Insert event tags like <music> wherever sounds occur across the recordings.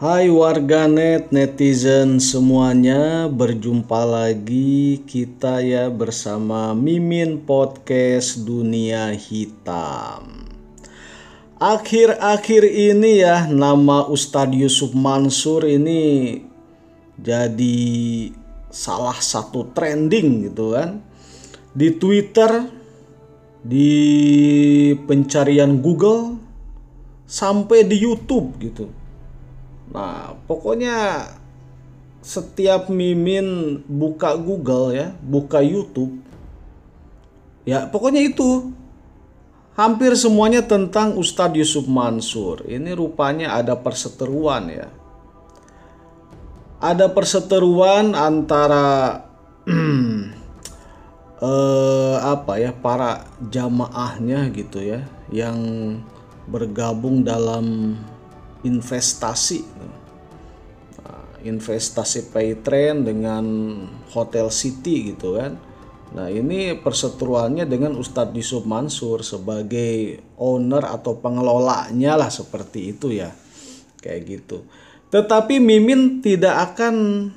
Hai warganet, netizen semuanya, berjumpa lagi kita ya bersama Mimin Podcast Dunia Hitam. Akhir-akhir ini ya nama Ustadz Yusuf Mansur ini jadi salah satu trending gitu kan. Di Twitter, di pencarian Google, sampai di YouTube gitu Nah, pokoknya setiap mimin buka Google ya, buka YouTube, ya pokoknya itu hampir semuanya tentang Ustadz Yusuf Mansur. Ini rupanya ada perseteruan ya. Ada perseteruan antara <clears throat> eh, apa ya para jamaahnya gitu ya, yang bergabung dalam investasi nah, investasi train dengan Hotel City gitu kan Nah ini perseteruannya dengan Ustadz Yusuf Mansur sebagai owner atau pengelolanya lah seperti itu ya. Kayak gitu. Tetapi Mimin tidak akan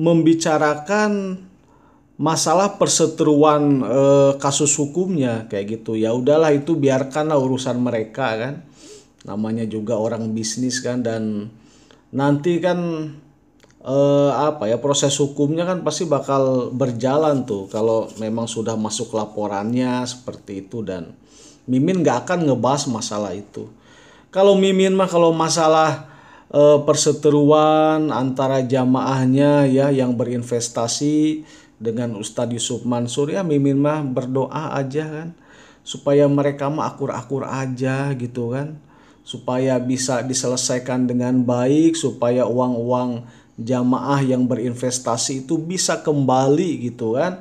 membicarakan masalah perseteruan eh, kasus hukumnya kayak gitu. Ya udahlah itu biarkanlah urusan mereka kan namanya juga orang bisnis kan dan nanti kan eh, apa ya proses hukumnya kan pasti bakal berjalan tuh kalau memang sudah masuk laporannya seperti itu dan Mimin nggak akan ngebahas masalah itu. Kalau Mimin mah kalau masalah eh, perseteruan antara jamaahnya ya yang berinvestasi dengan Ustadz Yusuf Mansur ya Mimin mah berdoa aja kan supaya mereka mah akur-akur aja gitu kan supaya bisa diselesaikan dengan baik supaya uang-uang jamaah yang berinvestasi itu bisa kembali gitu kan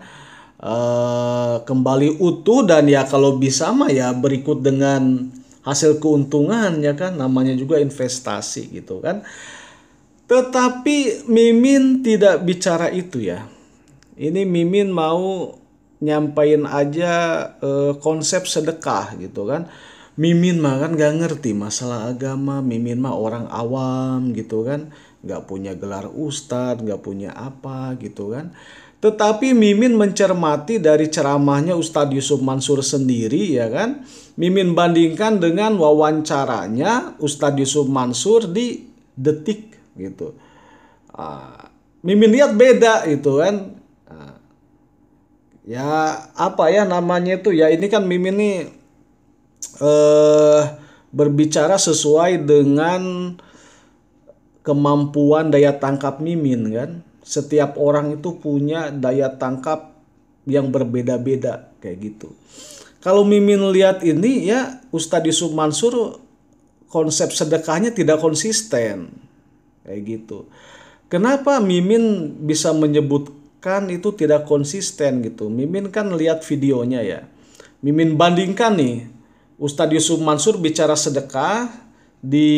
uh, kembali utuh dan ya kalau bisa mah ya berikut dengan hasil keuntungan ya kan namanya juga investasi gitu kan tetapi Mimin tidak bicara itu ya ini Mimin mau nyampain aja uh, konsep sedekah gitu kan Mimin mah kan gak ngerti masalah agama Mimin mah orang awam gitu kan Gak punya gelar Ustad, gak punya apa gitu kan tetapi Mimin mencermati dari ceramahnya Ustad Yusuf Mansur sendiri ya kan. Mimin bandingkan dengan wawancaranya Ustad Yusuf Mansur di Detik gitu. Ah, Mimin lihat beda itu kan. Ah, ya apa ya namanya itu ya ini kan Mimin nih uh, berbicara sesuai dengan kemampuan daya tangkap mimin kan. Setiap orang itu punya daya tangkap yang berbeda-beda kayak gitu. Kalau mimin lihat ini ya Ustadz Yusuf Mansur konsep sedekahnya tidak konsisten kayak gitu. Kenapa mimin bisa menyebutkan itu tidak konsisten gitu? Mimin kan lihat videonya ya. Mimin bandingkan nih Ustadz Yusuf Mansur bicara sedekah di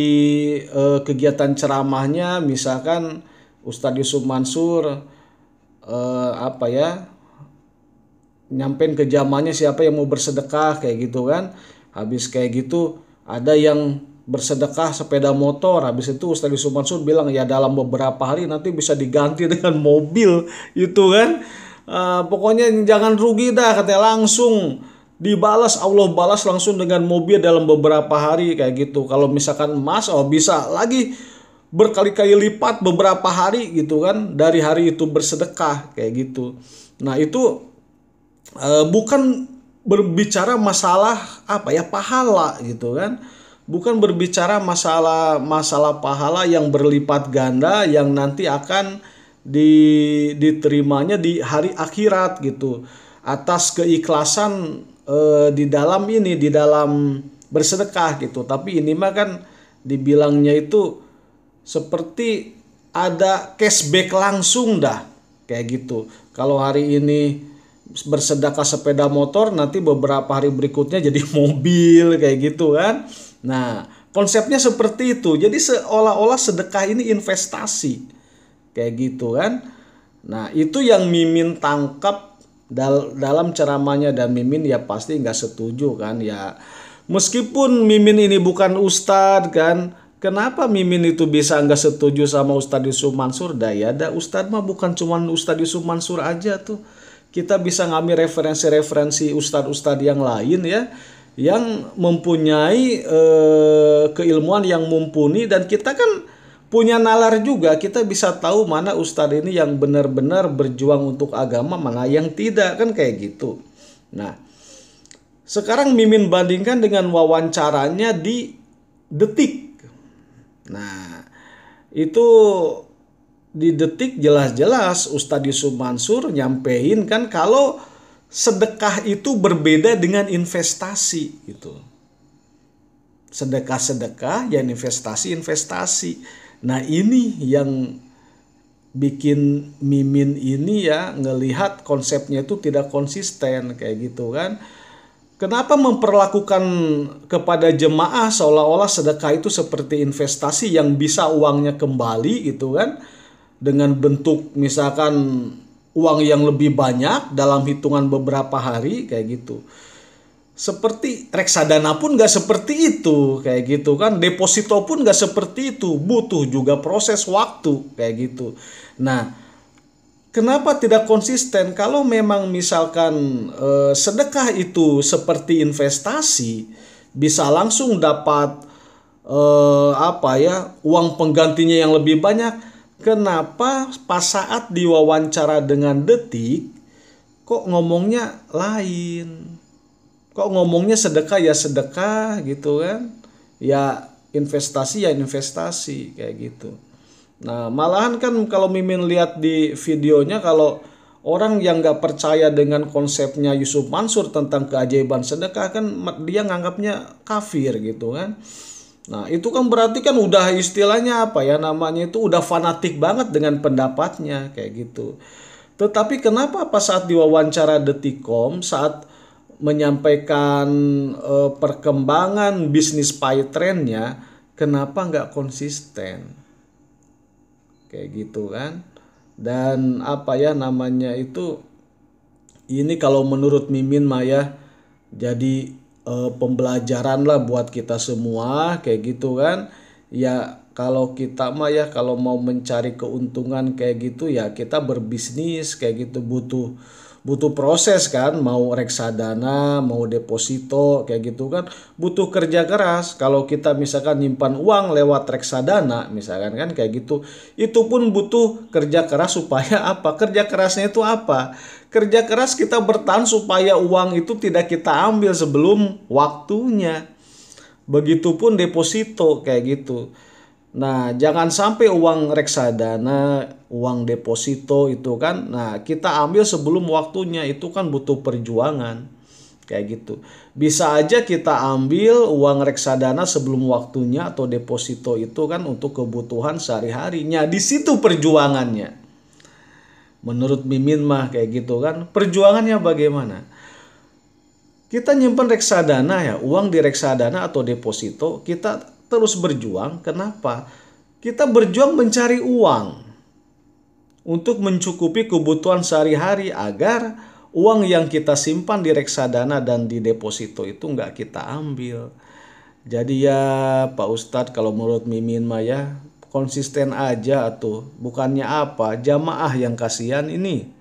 eh, kegiatan ceramahnya misalkan Ustadz Yusuf Mansur eh, apa ya nyampein ke jamannya siapa yang mau bersedekah kayak gitu kan habis kayak gitu ada yang bersedekah sepeda motor habis itu Ustadz Yusuf Mansur bilang ya dalam beberapa hari nanti bisa diganti <laughs> dengan mobil itu kan uh, pokoknya jangan rugi dah katanya langsung dibalas Allah balas langsung dengan mobil dalam beberapa hari kayak gitu. Kalau misalkan emas oh bisa lagi berkali-kali lipat beberapa hari gitu kan dari hari itu bersedekah kayak gitu. Nah, itu e, bukan berbicara masalah apa ya pahala gitu kan. Bukan berbicara masalah masalah pahala yang berlipat ganda yang nanti akan di diterimanya di hari akhirat gitu atas keikhlasan eh, di dalam ini di dalam bersedekah gitu tapi ini mah kan dibilangnya itu seperti ada cashback langsung dah kayak gitu kalau hari ini bersedekah sepeda motor nanti beberapa hari berikutnya jadi <laughs> mobil kayak gitu kan nah konsepnya seperti itu jadi seolah-olah sedekah ini investasi kayak gitu kan nah itu yang mimin tangkap Dal dalam ceramahnya dan Mimin ya pasti nggak setuju kan ya meskipun Mimin ini bukan Ustadz kan Kenapa Mimin itu bisa nggak setuju sama Ustadz Yusuf Mansur? dah ya dah Ustadz mah bukan cuma Ustadz Yusuf Mansur aja tuh. Kita bisa ngambil referensi-referensi Ustadz-Ustadz yang lain ya. Yang mempunyai eh, keilmuan yang mumpuni dan kita kan punya nalar juga kita bisa tahu mana ustadz ini yang benar-benar berjuang untuk agama mana yang tidak kan kayak gitu nah sekarang Mimin bandingkan dengan wawancaranya di detik nah itu di detik jelas-jelas Ustadz Yusuf Mansur nyampein kan kalau sedekah itu berbeda dengan investasi itu. Sedekah-sedekah ya investasi-investasi. Nah ini yang bikin Mimin ini ya ngelihat konsepnya itu tidak konsisten kayak gitu kan. Kenapa memperlakukan kepada jemaah seolah-olah sedekah itu seperti investasi yang bisa uangnya kembali gitu kan dengan bentuk misalkan uang yang lebih banyak dalam hitungan beberapa hari kayak gitu seperti reksadana pun gak seperti itu kayak gitu kan deposito pun gak seperti itu butuh juga proses waktu kayak gitu nah kenapa tidak konsisten kalau memang misalkan eh, sedekah itu seperti investasi bisa langsung dapat eh, apa ya uang penggantinya yang lebih banyak kenapa pas saat diwawancara dengan detik kok ngomongnya lain kok ngomongnya sedekah ya sedekah gitu kan ya investasi ya investasi kayak gitu nah malahan kan kalau mimin lihat di videonya kalau orang yang nggak percaya dengan konsepnya Yusuf Mansur tentang keajaiban sedekah kan dia nganggapnya kafir gitu kan nah itu kan berarti kan udah istilahnya apa ya namanya itu udah fanatik banget dengan pendapatnya kayak gitu tetapi kenapa pas saat diwawancara detikom saat menyampaikan uh, perkembangan bisnis pie trendnya kenapa nggak konsisten kayak gitu kan dan apa ya namanya itu ini kalau menurut Mimin Maya jadi eh, pembelajaran lah buat kita semua kayak gitu kan ya kalau kita Maya kalau mau mencari keuntungan kayak gitu ya kita berbisnis kayak gitu butuh butuh proses kan mau reksadana mau deposito kayak gitu kan butuh kerja keras kalau kita misalkan nyimpan uang lewat reksadana misalkan kan kayak gitu itu pun butuh kerja keras supaya <laughs> apa kerja kerasnya itu apa kerja keras kita bertahan supaya uang itu tidak kita ambil sebelum waktunya begitupun deposito kayak gitu Nah, jangan sampai uang reksadana, uang deposito itu kan. Nah, kita ambil sebelum waktunya itu kan butuh perjuangan. Kayak gitu. Bisa aja kita ambil uang reksadana sebelum waktunya atau deposito itu kan untuk kebutuhan sehari-harinya. Di situ perjuangannya. Menurut Mimin mah kayak gitu kan. Perjuangannya bagaimana? Kita nyimpen reksadana ya, uang di reksadana atau deposito, kita terus berjuang. Kenapa? Kita berjuang mencari uang untuk mencukupi kebutuhan sehari-hari agar uang yang kita simpan di reksadana dan di deposito itu nggak kita ambil. Jadi ya Pak Ustadz kalau menurut Mimin Maya konsisten aja tuh bukannya apa jamaah yang kasihan ini